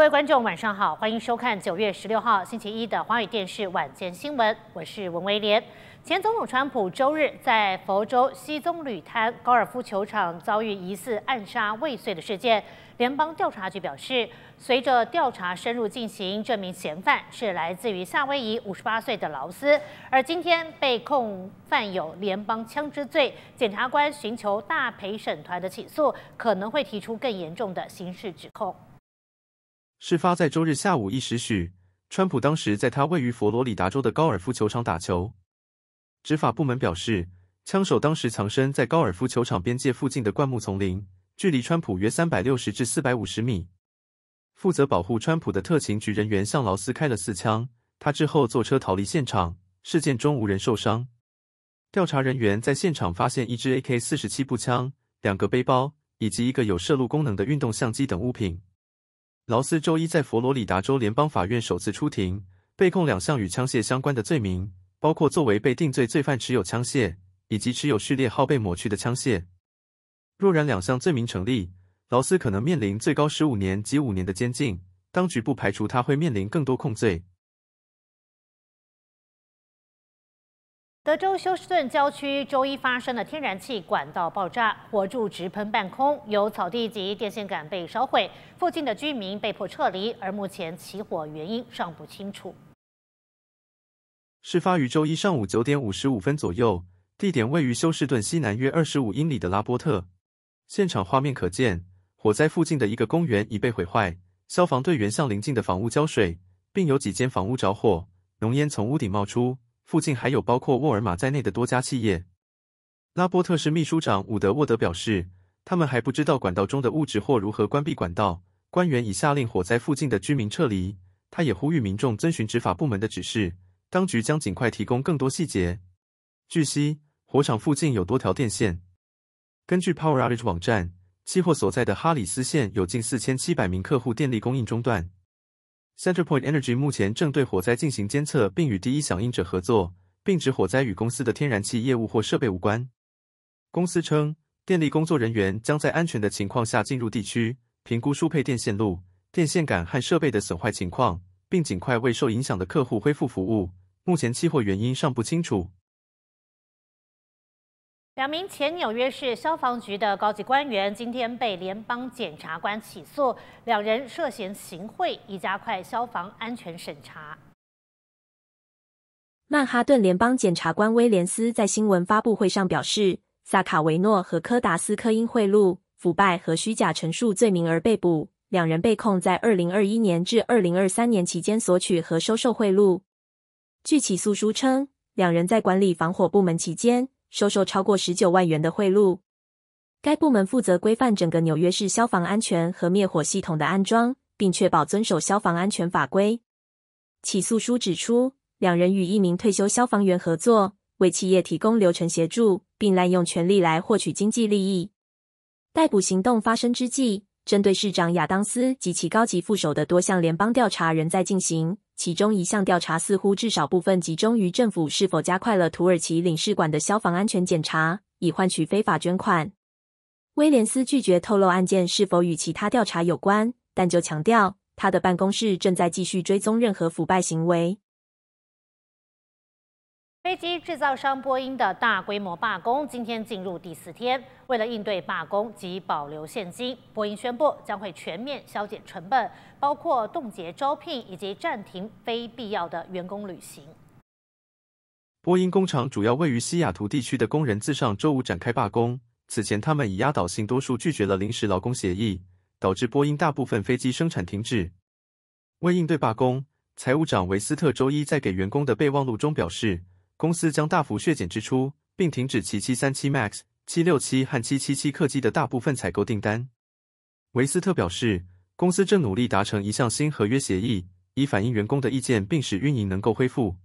各位观众，晚上好，欢迎收看九月十六号星期一的华语电视晚间新闻，我是文威廉。前总统川普周日在佛州西棕榈滩高尔夫球场遭遇疑似暗杀未遂的事件，联邦调查局表示，随着调查深入进行，这名嫌犯是来自于夏威夷五十八岁的劳斯，而今天被控犯有联邦枪支罪，检察官寻求大陪审团的起诉，可能会提出更严重的刑事指控。事发在周日下午一时许，川普当时在他位于佛罗里达州的高尔夫球场打球。执法部门表示，枪手当时藏身在高尔夫球场边界附近的灌木丛林，距离川普约三百六十至四百五十米。负责保护川普的特勤局人员向劳斯开了四枪，他之后坐车逃离现场。事件中无人受伤。调查人员在现场发现一支 AK-47 步枪、两个背包以及一个有摄录功能的运动相机等物品。劳斯周一在佛罗里达州联邦法院首次出庭，被控两项与枪械相关的罪名，包括作为被定罪罪犯持有枪械，以及持有序列号被抹去的枪械。若然两项罪名成立，劳斯可能面临最高十五年及五年的监禁。当局不排除他会面临更多控罪。德州休斯顿郊区周一发生的天然气管道爆炸，火柱直喷半空，有草地及电线杆被烧毁，附近的居民被迫撤离。而目前起火原因尚不清楚。事发于周一上午九点五十五分左右，地点位于休斯顿西南约二十五英里的拉波特。现场画面可见，火灾附近的一个公园已被毁坏，消防队员向邻近的房屋浇水，并有几间房屋着火，浓烟从屋顶冒出。附近还有包括沃尔玛在内的多家企业。拉波特市秘书长伍德沃德表示，他们还不知道管道中的物质或如何关闭管道。官员已下令火灾附近的居民撤离。他也呼吁民众遵循执法部门的指示。当局将尽快提供更多细节。据悉，火场附近有多条电线。根据 Power o u t a g e 网站，期货所在的哈里斯县有近四千七百名客户电力供应中断。CenterPoint Energy 目前正对火灾进行监测，并与第一响应者合作，并指火灾与公司的天然气业务或设备无关。公司称，电力工作人员将在安全的情况下进入地区，评估输配电线路、电线杆和设备的损坏情况，并尽快为受影响的客户恢复服务。目前，起火原因尚不清楚。两名前纽约市消防局的高级官员今天被联邦检察官起诉，两人涉嫌行贿以加快消防安全审查。曼哈顿联邦检察官威廉斯在新闻发布会上表示，萨卡维诺和科达斯科因贿赂、腐败和虚假陈述罪名而被捕。两人被控在2021年至2023年期间索取和收受贿赂。据起诉书称，两人在管理防火部门期间。收受超过十九万元的贿赂。该部门负责规范整个纽约市消防安全和灭火系统的安装，并确保遵守消防安全法规。起诉书指出，两人与一名退休消防员合作，为企业提供流程协助，并滥用权力来获取经济利益。逮捕行动发生之际，针对市长亚当斯及其高级副手的多项联邦调查仍在进行。其中一项调查似乎至少部分集中于政府是否加快了土耳其领事馆的消防安全检查，以换取非法捐款。威廉斯拒绝透露案件是否与其他调查有关，但就强调他的办公室正在继续追踪任何腐败行为。飞机制造商波音的大规模罢工今天进入第四天。为了应对罢工及保留现金，波音宣布将会全面削减成本，包括冻结招聘以及暂停非必要的员工旅行。波音工厂主要位于西雅图地区的工人自上周五展开罢工。此前，他们以压倒性多数拒绝了临时劳工协议，导致波音大部分飞机生产停止。为应对罢工，财务长维斯特周一在给员工的备忘录中表示。公司将大幅削减支出，并停止其七三七 MAX、七六七和七七七客机的大部分采购订单。维斯特表示，公司正努力达成一项新合约协议，以反映员工的意见，并使运营能够恢复。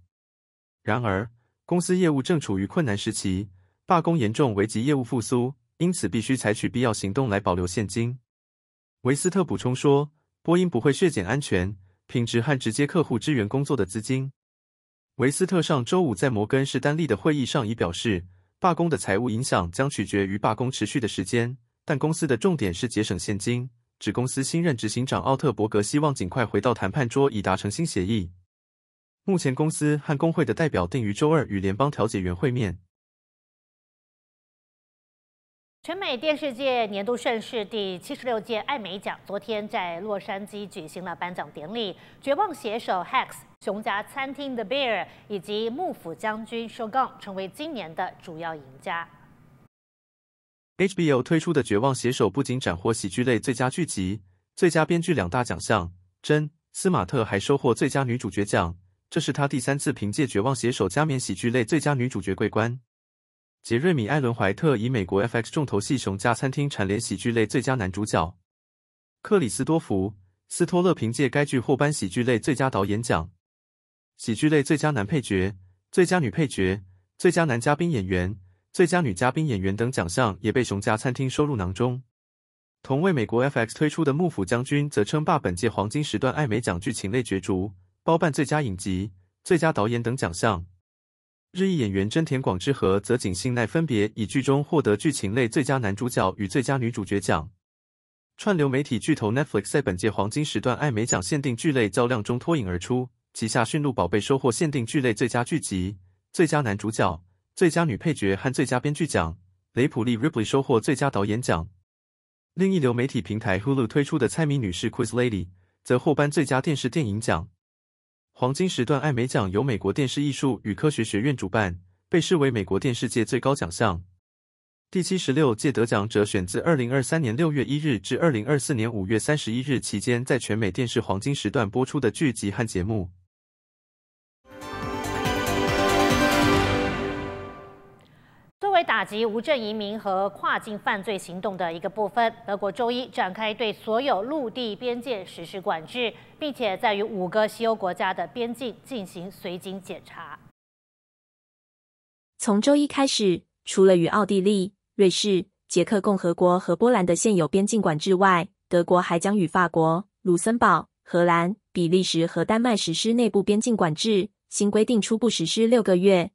然而，公司业务正处于困难时期，罢工严重危及业务复苏，因此必须采取必要行动来保留现金。维斯特补充说，波音不会削减安全、品质和直接客户支援工作的资金。维斯特上周五在摩根士丹利的会议上已表示，罢工的财务影响将取决于罢工持续的时间，但公司的重点是节省现金。指公司新任执行长奥特伯格希望尽快回到谈判桌，以达成新协议。目前，公司和工会的代表定于周二与联邦调解员会面。全美电视界年度盛事第七十六届艾美奖昨天在洛杉矶举行了颁奖典礼，《绝望写手》h a x 熊家餐厅》The Bear 以及《幕府将军》Shogun 成为今年的主要赢家。HBO 推出的《绝望写手》不仅斩获喜剧类最佳剧集、最佳编剧两大奖项，真·斯马特还收获最佳女主角奖，这是他第三次凭借《绝望写手》加冕喜剧类最佳女主角桂冠。杰瑞米·艾伦·怀特以美国 FX 重头戏《熊家餐厅》蝉联喜剧类最佳男主角，克里斯多福·斯托勒凭借该剧获颁喜剧类最佳导演奖、喜剧类最佳男配角、最佳女配角、最佳男嘉宾演员、最佳女嘉宾演员等奖项，也被《熊家餐厅》收入囊中。同为美国 FX 推出的《幕府将军》则称霸本届黄金时段艾美奖剧情类角逐，包办最佳影集、最佳导演等奖项。日裔演员真田广之和泽井信奈分别以剧中获得剧情类最佳男主角与最佳女主角奖。串流媒体巨头 Netflix 在本届黄金时段艾美奖限定剧类较量中脱颖而出，旗下《驯鹿宝贝》收获限定剧类最佳剧集、最佳男主角、最佳女配角和最佳编剧奖。雷普利 （Ripley） 收获最佳导演奖。另一流媒体平台 Hulu 推出的猜谜女士 （Quiz Lady） 则获颁最佳电视电影奖。黄金时段艾美奖由美国电视艺术与科学学院主办，被视为美国电视界最高奖项。第七十六届得奖者选自二零二三年六月一日至二零二四年五月三十一日期间，在全美电视黄金时段播出的剧集和节目。打击无证移民和跨境犯罪行动的一个部分，德国周一展开对所有陆地边界实施管制，并且在与五个西欧国家的边境进行随警检查。从周一开始，除了与奥地利、瑞士、捷克共和国和波兰的现有边境管制外，德国还将与法国、卢森堡、荷兰、比利时和丹麦实施内部边境管制。新规定初步实施六个月。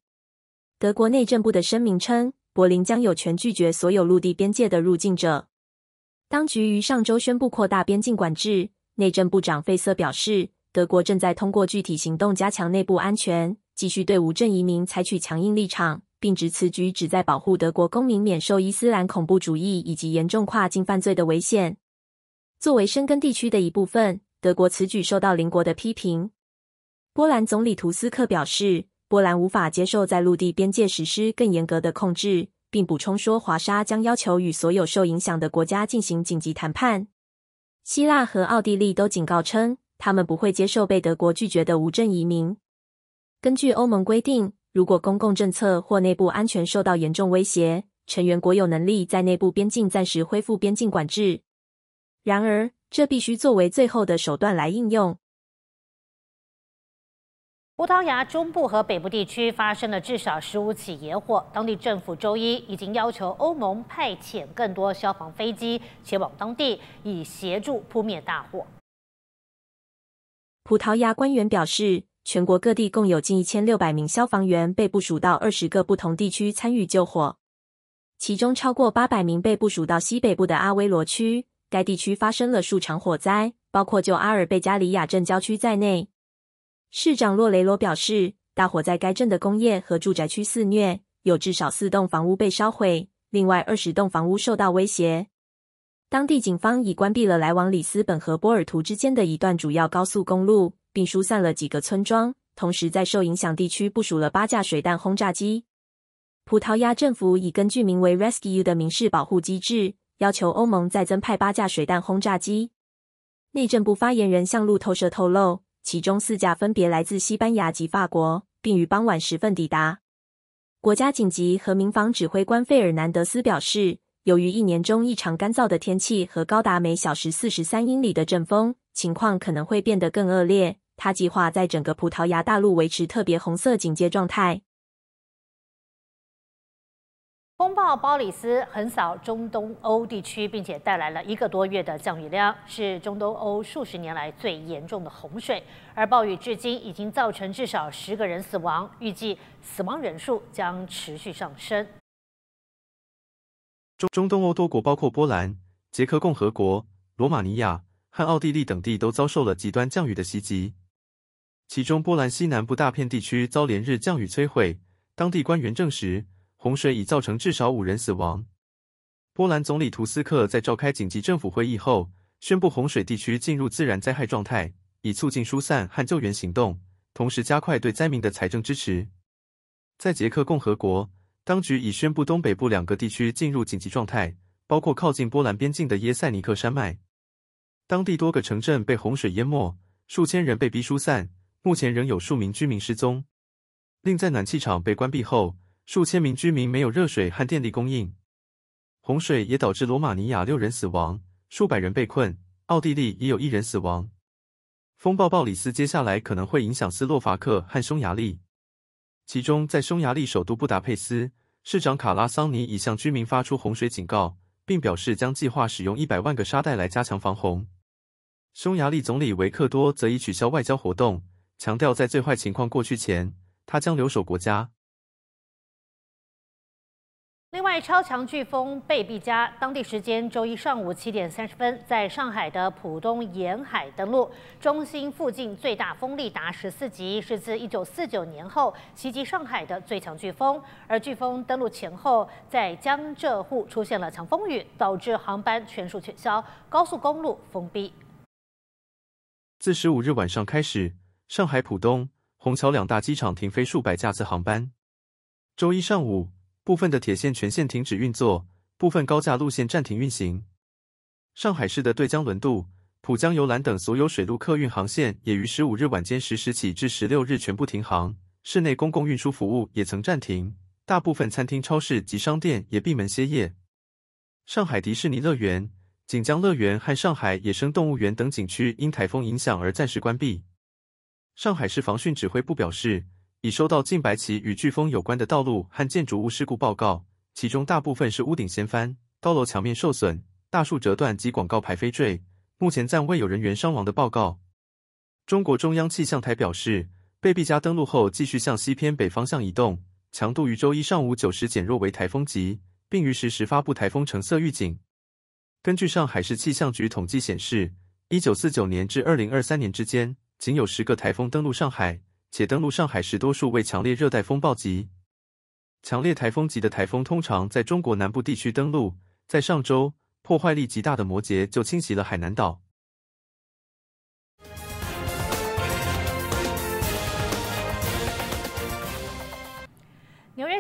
德国内政部的声明称。柏林将有权拒绝所有陆地边界的入境者。当局于上周宣布扩大边境管制。内政部长费瑟表示，德国正在通过具体行动加强内部安全，继续对无证移民采取强硬立场，并指此举旨在保护德国公民免受伊斯兰恐怖主义以及严重跨境犯罪的危险。作为申根地区的一部分，德国此举受到邻国的批评。波兰总理图斯克表示。波兰无法接受在陆地边界实施更严格的控制，并补充说，华沙将要求与所有受影响的国家进行紧急谈判。希腊和奥地利都警告称，他们不会接受被德国拒绝的无证移民。根据欧盟规定，如果公共政策或内部安全受到严重威胁，成员国有能力在内部边境暂时恢复边境管制。然而，这必须作为最后的手段来应用。葡萄牙中部和北部地区发生了至少十五起野火，当地政府周一已经要求欧盟派遣更多消防飞机前往当地，以协助扑灭大火。葡萄牙官员表示，全国各地共有近一千六百名消防员被部署到二十个不同地区参与救火，其中超过八百名被部署到西北部的阿威罗区，该地区发生了数场火灾，包括就阿尔贝加里亚镇郊区在内。市长洛雷罗表示，大火在该镇的工业和住宅区肆虐，有至少四栋房屋被烧毁，另外二十栋房屋受到威胁。当地警方已关闭了来往里斯本和波尔图之间的一段主要高速公路，并疏散了几个村庄。同时，在受影响地区部署了八架水弹轰炸机。葡萄牙政府已根据名为 “Rescue” 的民事保护机制，要求欧盟再增派八架水弹轰炸机。内政部发言人向路透社透露。其中四架分别来自西班牙及法国，并于傍晚时分抵达。国家紧急和民防指挥官费尔南德斯表示，由于一年中异常干燥的天气和高达每小时四十三英里的阵风，情况可能会变得更恶劣。他计划在整个葡萄牙大陆维持特别红色警戒状态。风暴鲍里斯横扫中东欧地区，并且带来了一个多月的降雨量，是中东欧数十年来最严重的洪水。而暴雨至今已经造成至少十个人死亡，预计死亡人数将持续上升。中中东欧多国，包括波兰、捷克共和国、罗马尼亚和奥地利等地，都遭受了极端降雨的袭击。其中，波兰西南部大片地区遭连日降雨摧毁。当地官员证实。洪水已造成至少五人死亡。波兰总理图斯克在召开紧急政府会议后，宣布洪水地区进入自然灾害状态，以促进疏散和救援行动，同时加快对灾民的财政支持。在捷克共和国，当局已宣布东北部两个地区进入紧急状态，包括靠近波兰边境的耶塞尼克山脉。当地多个城镇被洪水淹没，数千人被逼疏散，目前仍有数名居民失踪。另在暖气厂被关闭后。数千名居民没有热水和电力供应，洪水也导致罗马尼亚六人死亡，数百人被困。奥地利也有一人死亡。风暴鲍里斯接下来可能会影响斯洛伐克和匈牙利。其中，在匈牙利首都布达佩斯，市长卡拉桑尼已向居民发出洪水警告，并表示将计划使用一百万个沙袋来加强防洪。匈牙利总理维克多则已取消外交活动，强调在最坏情况过去前，他将留守国家。另外，超强飓风贝碧嘉，当地时间周一上午七点三十分，在上海的浦东沿海登陆，中心附近最大风力达十四级，是自一九四九年后袭击上海的最强飓风。而飓风登陆前后，在江浙沪出现了强风雨，导致航班全数取消，高速公路封闭。自十五日晚上开始，上海浦东、虹桥两大机场停飞数百架次航班。周一上午。部分的铁线全线停止运作，部分高架路线暂停运行。上海市的对江轮渡、浦江游览等所有水陆客运航线也于十五日晚间十时起至十六日全部停航。市内公共运输服务也曾暂停，大部分餐厅、超市及商店也闭门歇业。上海迪士尼乐园、锦江乐园和上海野生动物园等景区因台风影响而暂时关闭。上海市防汛指挥部表示。已收到近百起与飓风有关的道路和建筑物事故报告，其中大部分是屋顶掀翻、高楼墙面受损、大树折断及广告牌飞坠。目前暂未有人员伤亡的报告。中国中央气象台表示，贝碧嘉登陆后继续向西偏北方向移动，强度于周一上午九时减弱为台风级，并于十时发布台风橙色预警。根据上海市气象局统计显示，一九四九年至二零二三年之间，仅有十个台风登陆上海。且登陆上海时，多数为强烈热带风暴级、强烈台风级的台风，通常在中国南部地区登陆。在上周，破坏力极大的摩羯就侵袭了海南岛。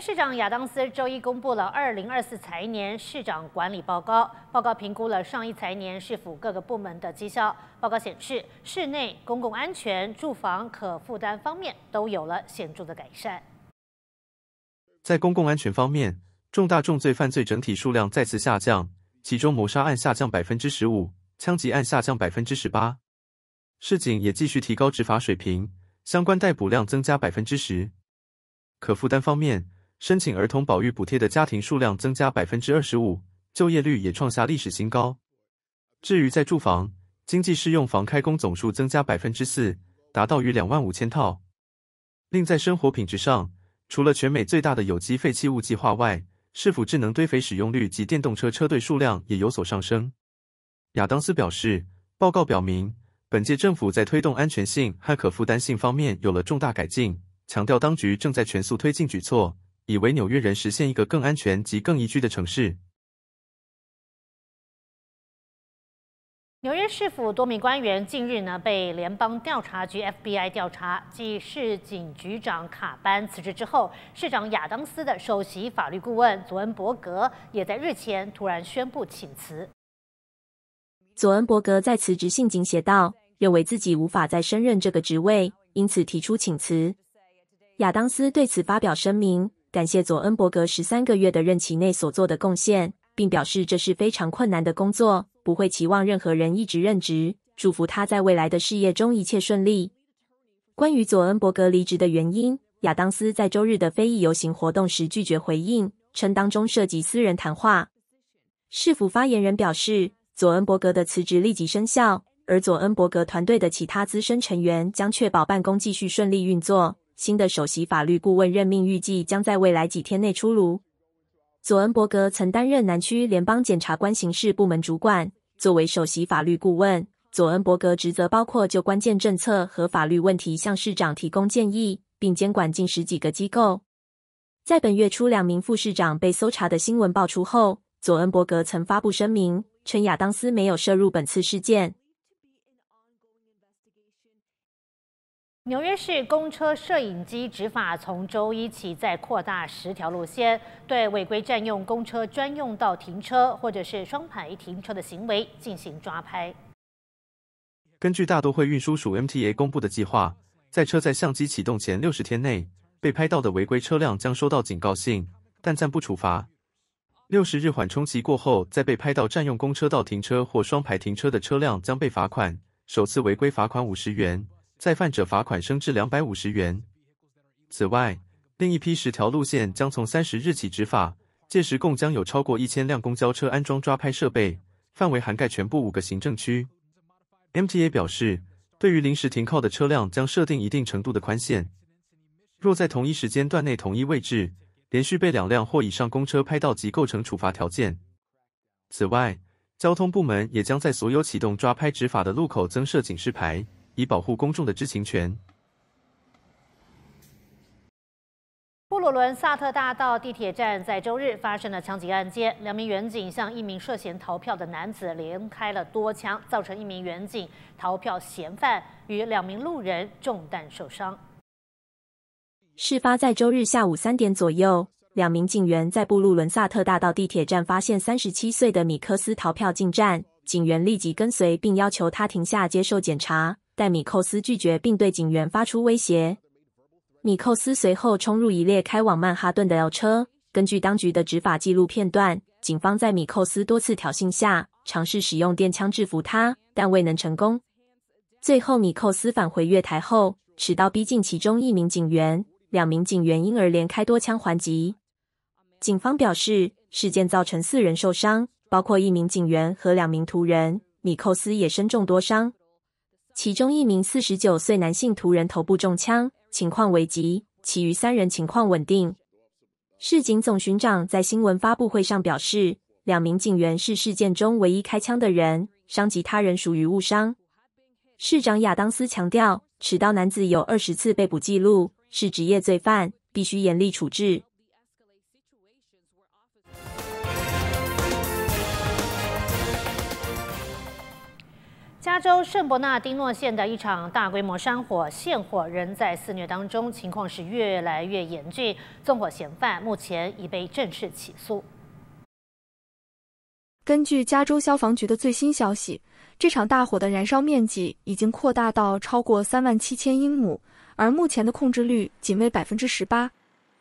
市长亚当斯周一公布了二零二四财年市长管理报告。报告评估了上一财年市府各个部门的绩效。报告显示，市内公共安全、住房、可负担方面都有了显著的改善。在公共安全方面，重大重罪犯罪整体数量再次下降，其中谋杀案下降百分之十五，枪击案下降百分之十八。市警也继续提高执法水平，相关逮捕量增加百分之十。可负担方面。申请儿童保育补贴的家庭数量增加百分之二十五，就业率也创下历史新高。至于在住房，经济适用房开工总数增加百分之四，达到逾两万五千套。另在生活品质上，除了全美最大的有机废弃物计划外，市府智能堆肥使用率及电动车车队数量也有所上升。亚当斯表示，报告表明本届政府在推动安全性、和可负担性方面有了重大改进，强调当局正在全速推进举措。以为纽约人实现一个更安全及更宜居的城市。纽约市府多名官员近日呢被联邦调查局 （FBI） 调查，继市警局长卡班辞职之后，市长亚当斯的首席法律顾问佐恩伯格也在日前突然宣布请辞。佐恩伯格在辞职信中写道：“认为自己无法再升任这个职位，因此提出请辞。”亚当斯对此发表声明。感谢佐恩伯格十三个月的任期内所做的贡献，并表示这是非常困难的工作，不会期望任何人一直任职。祝福他在未来的事业中一切顺利。关于佐恩伯格离职的原因，亚当斯在周日的非裔游行活动时拒绝回应，称当中涉及私人谈话。市府发言人表示，佐恩伯格的辞职立即生效，而佐恩伯格团队的其他资深成员将确保办公继续顺利运作。新的首席法律顾问任命预计将在未来几天内出炉。佐恩伯格曾担任南区联邦检察官刑事部门主管。作为首席法律顾问，佐恩伯格职责包括就关键政策和法律问题向市长提供建议，并监管近十几个机构。在本月初两名副市长被搜查的新闻爆出后，佐恩伯格曾发布声明称亚当斯没有涉入本次事件。纽约市公车摄影机执法从周一起再扩大十条路线，对违规占用公车专用道停车或者是双排停车的行为进行抓拍。根据大都会运输署 MTA 公布的计划，在车载相机启动前六十天内被拍到的违规车辆将收到警告信，但暂不处罚。六十日缓冲期过后，再被拍到占用公车道停车或双排停车的车辆将被罚款，首次违规罚款五十元。再犯者罚款升至两百五十元。此外，另一批十条路线将从三十日起执法，届时共将有超过一千辆公交车安装抓拍设备，范围涵盖全部五个行政区。MTA 表示，对于临时停靠的车辆，将设定一定程度的宽限。若在同一时间段内同一位置连续被两辆或以上公车拍到，即构成处罚条件。此外，交通部门也将在所有启动抓拍执法的路口增设警示牌。以保护公众的知情权。布鲁伦萨特大道地铁站在周日发生了枪击案件，两名警警向一名涉嫌逃票的男子连开了多枪，造成一名警警、逃票嫌犯与两名路人中弹受伤。事发在周日下午三点左右，两名警员在布鲁伦萨特大道地铁站发现三十七岁的米克斯逃票进站，警员立即跟随并要求他停下接受检查。但米寇斯拒绝，并对警员发出威胁。米寇斯随后冲入一列开往曼哈顿的 L 车。根据当局的执法记录片段，警方在米寇斯多次挑衅下，尝试使用电枪制服他，但未能成功。最后，米寇斯返回月台后，持刀逼近其中一名警员，两名警员因而连开多枪还击。警方表示，事件造成四人受伤，包括一名警员和两名途人，米寇斯也身中多伤。其中一名四十九岁男性突人头部中枪，情况危急；其余三人情况稳定。市警总巡长在新闻发布会上表示，两名警员是事件中唯一开枪的人，伤及他人属于误伤。市长亚当斯强调，持刀男子有二十次被捕记录，是职业罪犯，必须严厉处置。加州圣伯纳丁诺县的一场大规模山火，现火仍在肆虐当中，情况是越来越严峻。纵火嫌犯目前已被正式起诉。根据加州消防局的最新消息，这场大火的燃烧面积已经扩大到超过三万七千英亩，而目前的控制率仅为百分之十八。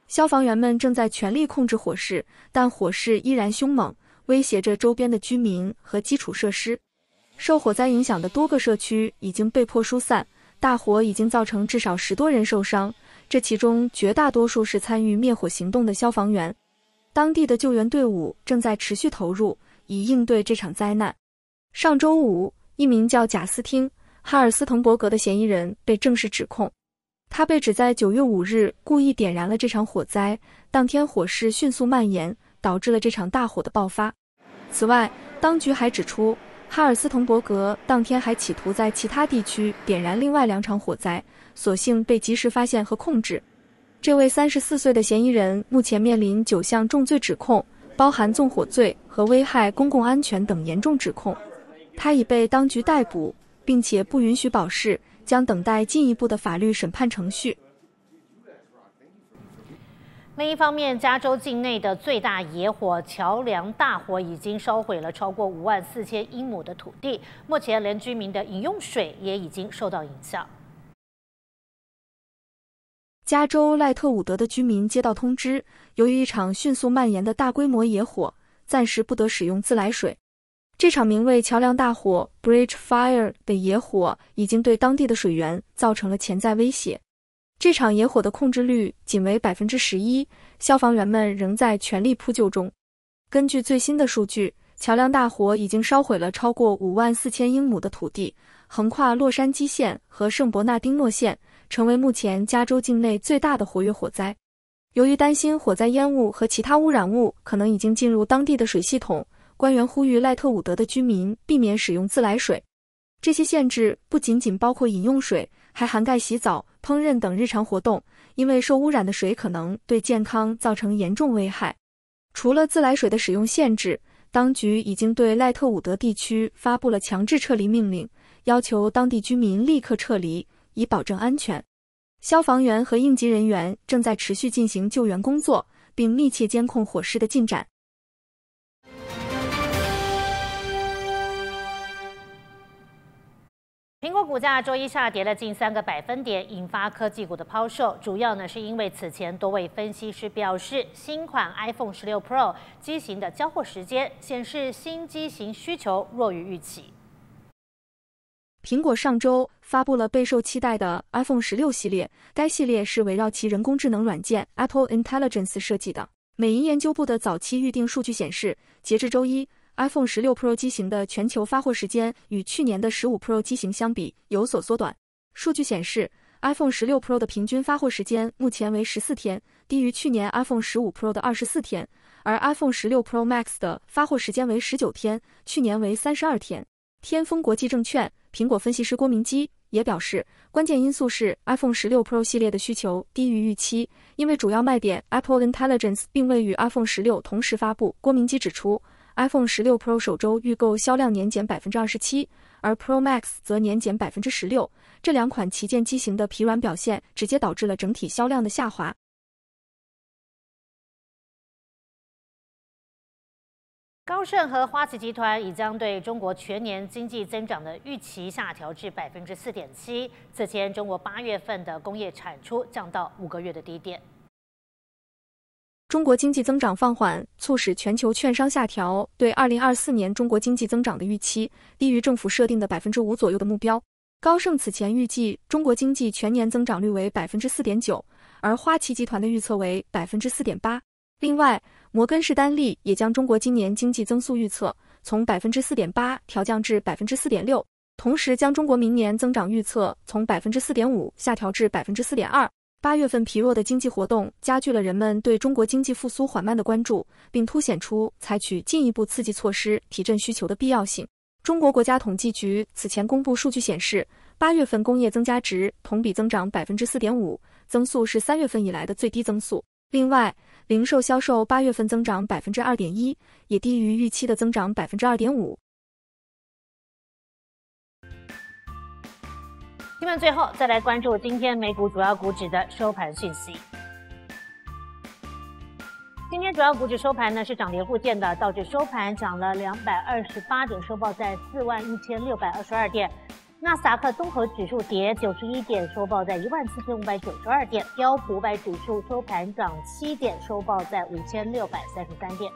消防员们正在全力控制火势，但火势依然凶猛，威胁着周边的居民和基础设施。受火灾影响的多个社区已经被迫疏散，大火已经造成至少十多人受伤，这其中绝大多数是参与灭火行动的消防员。当地的救援队伍正在持续投入，以应对这场灾难。上周五，一名叫贾斯汀·哈尔斯滕伯格的嫌疑人被正式指控，他被指在九月五日故意点燃了这场火灾。当天火势迅速蔓延，导致了这场大火的爆发。此外，当局还指出。哈尔斯滕伯格当天还企图在其他地区点燃另外两场火灾，所幸被及时发现和控制。这位三十四岁的嫌疑人目前面临九项重罪指控，包含纵火罪和危害公共安全等严重指控。他已被当局逮捕，并且不允许保释，将等待进一步的法律审判程序。另一方面，加州境内的最大野火——桥梁大火——已经烧毁了超过五万四千英亩的土地。目前，连居民的饮用水也已经受到影响。加州赖特伍德的居民接到通知，由于一场迅速蔓延的大规模野火，暂时不得使用自来水。这场名为“桥梁大火 ”（Bridge Fire） 的野火已经对当地的水源造成了潜在威胁。这场野火的控制率仅为百分之十一，消防员们仍在全力扑救中。根据最新的数据，桥梁大火已经烧毁了超过五万四千英亩的土地，横跨洛杉矶县和圣伯纳丁诺县，成为目前加州境内最大的活跃火灾。由于担心火灾烟雾和其他污染物可能已经进入当地的水系统，官员呼吁赖特伍德的居民避免使用自来水。这些限制不仅仅包括饮用水，还涵盖洗澡。烹饪等日常活动，因为受污染的水可能对健康造成严重危害。除了自来水的使用限制，当局已经对赖特伍德地区发布了强制撤离命令，要求当地居民立刻撤离，以保证安全。消防员和应急人员正在持续进行救援工作，并密切监控火势的进展。苹果股价周一下跌了近三个百分点，引发科技股的抛售。主要呢，是因为此前多位分析师表示，新款 iPhone 十六 Pro 机型的交货时间显示新机型需求弱于预期。苹果上周发布了备受期待的 iPhone 十六系列，该系列是围绕其人工智能软件 Apple Intelligence 设计的。美银研究部的早期预定数据显示，截至周一。iPhone 十六 Pro 机型的全球发货时间与去年的十五 Pro 机型相比有所缩短。数据显示，iPhone 十六 Pro 的平均发货时间目前为十四天，低于去年 iPhone 十五 Pro 的二十四天。而 iPhone 十六 Pro Max 的发货时间为十九天，去年为三十二天。天风国际证券苹果分析师郭明基也表示，关键因素是 iPhone 十六 Pro 系列的需求低于预期，因为主要卖点 Apple Intelligence 并未与 iPhone 十六同时发布。郭明基指出。iPhone 16 Pro 首周预购销量年减百分之二十七，而 Pro Max 则年减百分之十六。这两款旗舰机型的疲软表现，直接导致了整体销量的下滑。高盛和花旗集团已将对中国全年经济增长的预期下调至百分之四点七。此前，中国八月份的工业产出降到五个月的低点。中国经济增长放缓，促使全球券商下调对二零二四年中国经济增长的预期，低于政府设定的百分之五左右的目标。高盛此前预计中国经济全年增长率为百分之四点九，而花旗集团的预测为百分之四点八。另外，摩根士丹利也将中国今年经济增速预测从百分之四点八调降至百分之四点六，同时将中国明年增长预测从百分之四点五下调至百分之四点二。八月份疲弱的经济活动加剧了人们对中国经济复苏缓慢的关注，并凸显出采取进一步刺激措施提振需求的必要性。中国国家统计局此前公布数据显示，八月份工业增加值同比增长百分之四点五，增速是三月份以来的最低增速。另外，零售销售八月份增长百分之二点一，也低于预期的增长百分之二点五。新闻最后再来关注今天美股主要股指的收盘讯息。今天主要股指收盘呢是涨跌互见的，道指收盘涨了两百二十八点，收报在四万一千六百二十二点；纳斯达克综合指数跌九十一点，收报在一万七千五百九十二点；标普五百指数收盘涨七点，收报在五千六百三十三点。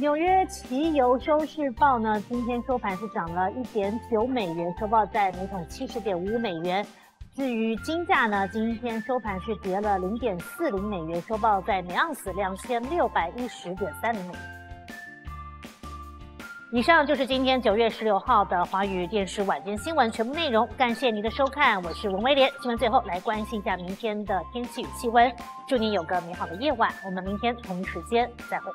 纽约奇油收市报呢，今天收盘是涨了一点九美元，收报在每桶七十点五美元。至于金价呢，今天收盘是跌了零点四零美元，收报在每盎司两千六百一十点三零美。以上就是今天九月十六号的华语电视晚间新闻全部内容，感谢您的收看，我是文威廉。新闻最后来关心一下明天的天气与气温，祝您有个美好的夜晚，我们明天同一时间再会。